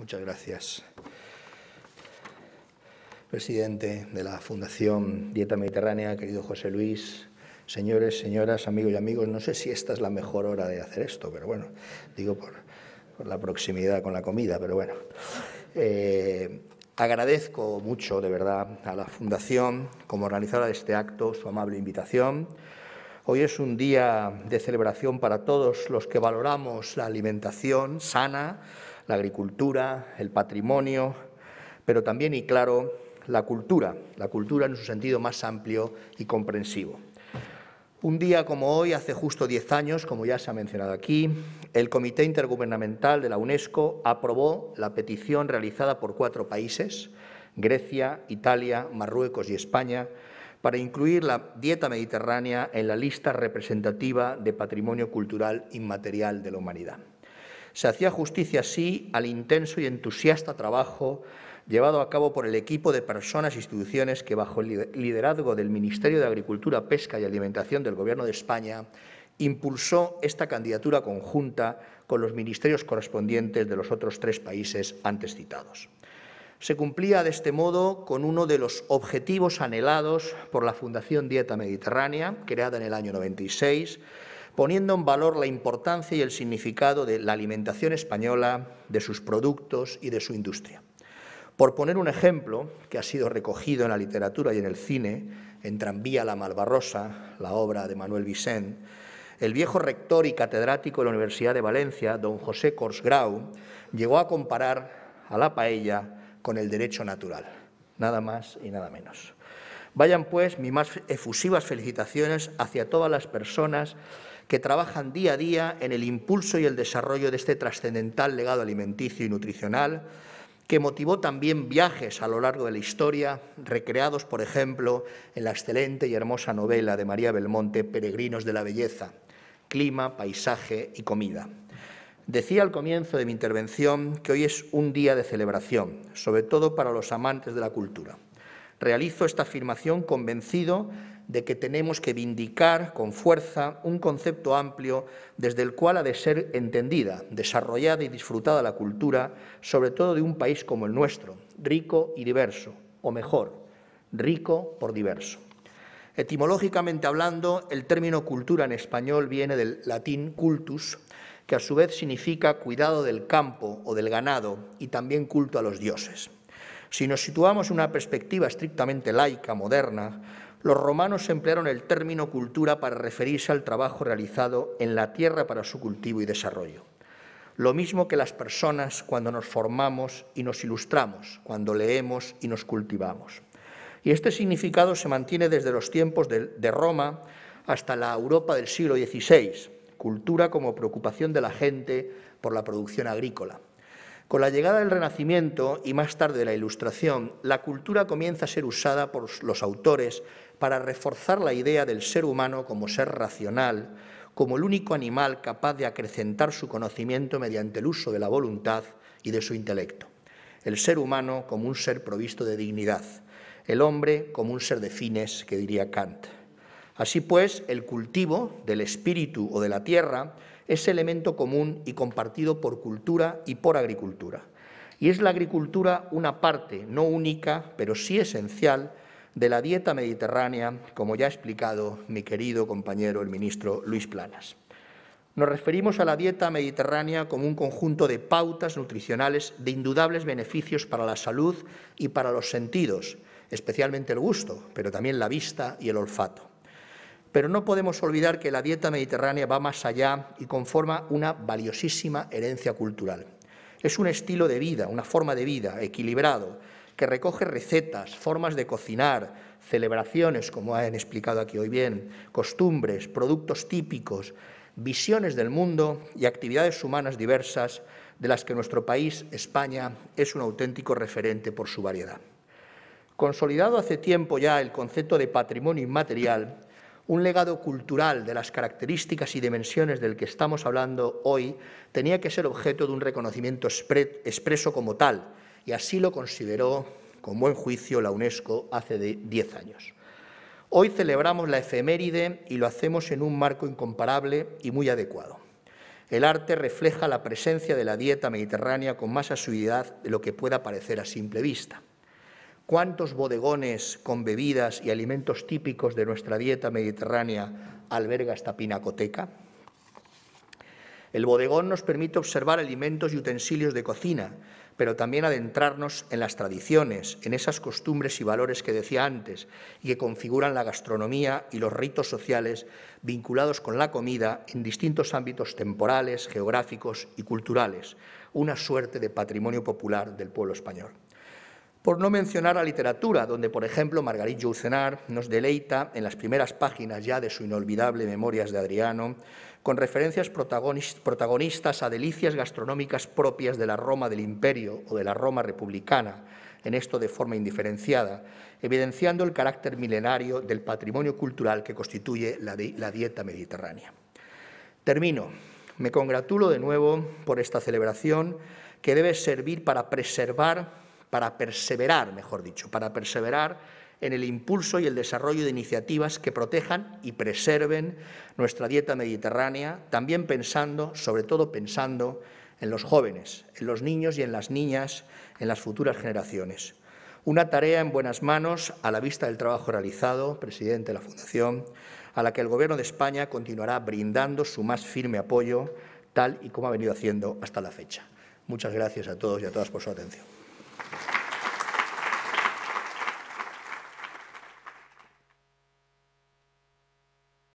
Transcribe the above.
Muchas gracias. Presidente de la Fundación Dieta Mediterránea, querido José Luis, señores, señoras, amigos y amigos, no sé si esta es la mejor hora de hacer esto, pero bueno, digo por, la proximidad con la comida, pero bueno. Eh, agradezco mucho, de verdad, a la Fundación, como organizadora de este acto, su amable invitación. Hoy es un día de celebración para todos los que valoramos la alimentación sana, la agricultura, el patrimonio, pero también, y claro, la cultura, la cultura en su sentido más amplio y comprensivo. Un día como hoy, hace justo diez años, como ya se ha mencionado aquí, el Comité Intergubernamental de la UNESCO aprobó la petición realizada por cuatro países, Grecia, Italia, Marruecos y España, para incluir la dieta mediterránea en la lista representativa de patrimonio cultural inmaterial de la humanidad se hacía justicia así al intenso y entusiasta trabajo llevado a cabo por el equipo de personas e instituciones que bajo el liderazgo del Ministerio de Agricultura, Pesca y Alimentación del Gobierno de España impulsó esta candidatura conjunta con los ministerios correspondientes de los otros tres países antes citados. Se cumplía de este modo con uno de los objetivos anhelados por la Fundación Dieta Mediterránea, creada en el año 96, poniendo en valor la importancia y el significado de la alimentación española, de sus productos y de su industria. Por poner un ejemplo que ha sido recogido en la literatura y en el cine, en Tranvía la Malvarrosa, la obra de Manuel Vicent, el viejo rector y catedrático de la Universidad de Valencia, don José Corsgrau, llegó a comparar a la paella con el derecho natural, nada más y nada menos. Vayan pues mis más efusivas felicitaciones hacia todas las personas que trabajan día a día en el impulso y el desarrollo de este trascendental legado alimenticio y nutricional, que motivó también viajes a lo largo de la historia, recreados, por ejemplo, en la excelente y hermosa novela de María Belmonte, Peregrinos de la Belleza, Clima, Paisaje y Comida. Decía al comienzo de mi intervención que hoy es un día de celebración, sobre todo para los amantes de la cultura. Realizo esta afirmación convencido de que tenemos que vindicar con fuerza un concepto amplio desde el cual ha de ser entendida, desarrollada y disfrutada la cultura, sobre todo de un país como el nuestro, rico y diverso, o mejor, rico por diverso. Etimológicamente hablando, el término cultura en español viene del latín cultus, que a su vez significa cuidado del campo o del ganado y también culto a los dioses. Si nos situamos en una perspectiva estrictamente laica, moderna, los romanos emplearon el término cultura para referirse al trabajo realizado en la tierra para su cultivo y desarrollo. Lo mismo que las personas cuando nos formamos y nos ilustramos, cuando leemos y nos cultivamos. Y este significado se mantiene desde los tiempos de, de Roma hasta la Europa del siglo XVI, cultura como preocupación de la gente por la producción agrícola. Con la llegada del Renacimiento y más tarde de la Ilustración, la cultura comienza a ser usada por los autores para reforzar la idea del ser humano como ser racional, como el único animal capaz de acrecentar su conocimiento mediante el uso de la voluntad y de su intelecto. El ser humano como un ser provisto de dignidad, el hombre como un ser de fines, que diría Kant. Así pues, el cultivo del espíritu o de la tierra es elemento común y compartido por cultura y por agricultura. Y es la agricultura una parte, no única, pero sí esencial, de la dieta mediterránea, como ya ha explicado mi querido compañero el ministro Luis Planas. Nos referimos a la dieta mediterránea como un conjunto de pautas nutricionales de indudables beneficios para la salud y para los sentidos, especialmente el gusto, pero también la vista y el olfato. Pero no podemos olvidar que la dieta mediterránea va más allá y conforma una valiosísima herencia cultural. Es un estilo de vida, una forma de vida equilibrado, que recoge recetas, formas de cocinar, celebraciones, como han explicado aquí hoy bien, costumbres, productos típicos, visiones del mundo y actividades humanas diversas de las que nuestro país, España, es un auténtico referente por su variedad. Consolidado hace tiempo ya el concepto de patrimonio inmaterial, un legado cultural de las características y dimensiones del que estamos hablando hoy tenía que ser objeto de un reconocimiento expreso como tal, y así lo consideró con buen juicio la UNESCO hace 10 años. Hoy celebramos la efeméride y lo hacemos en un marco incomparable y muy adecuado. El arte refleja la presencia de la dieta mediterránea con más asiduidad de lo que pueda parecer a simple vista. ¿Cuántos bodegones con bebidas y alimentos típicos de nuestra dieta mediterránea alberga esta pinacoteca? El bodegón nos permite observar alimentos y utensilios de cocina, pero también adentrarnos en las tradiciones, en esas costumbres y valores que decía antes y que configuran la gastronomía y los ritos sociales vinculados con la comida en distintos ámbitos temporales, geográficos y culturales, una suerte de patrimonio popular del pueblo español. Por no mencionar la literatura, donde, por ejemplo, Margarit Yourcenar nos deleita en las primeras páginas ya de su inolvidable Memorias de Adriano, con referencias protagonistas a delicias gastronómicas propias de la Roma del Imperio o de la Roma republicana, en esto de forma indiferenciada, evidenciando el carácter milenario del patrimonio cultural que constituye la, la dieta mediterránea. Termino. Me congratulo de nuevo por esta celebración que debe servir para preservar para perseverar, mejor dicho, para perseverar en el impulso y el desarrollo de iniciativas que protejan y preserven nuestra dieta mediterránea, también pensando, sobre todo pensando, en los jóvenes, en los niños y en las niñas, en las futuras generaciones. Una tarea en buenas manos a la vista del trabajo realizado, presidente de la Fundación, a la que el Gobierno de España continuará brindando su más firme apoyo, tal y como ha venido haciendo hasta la fecha. Muchas gracias a todos y a todas por su atención.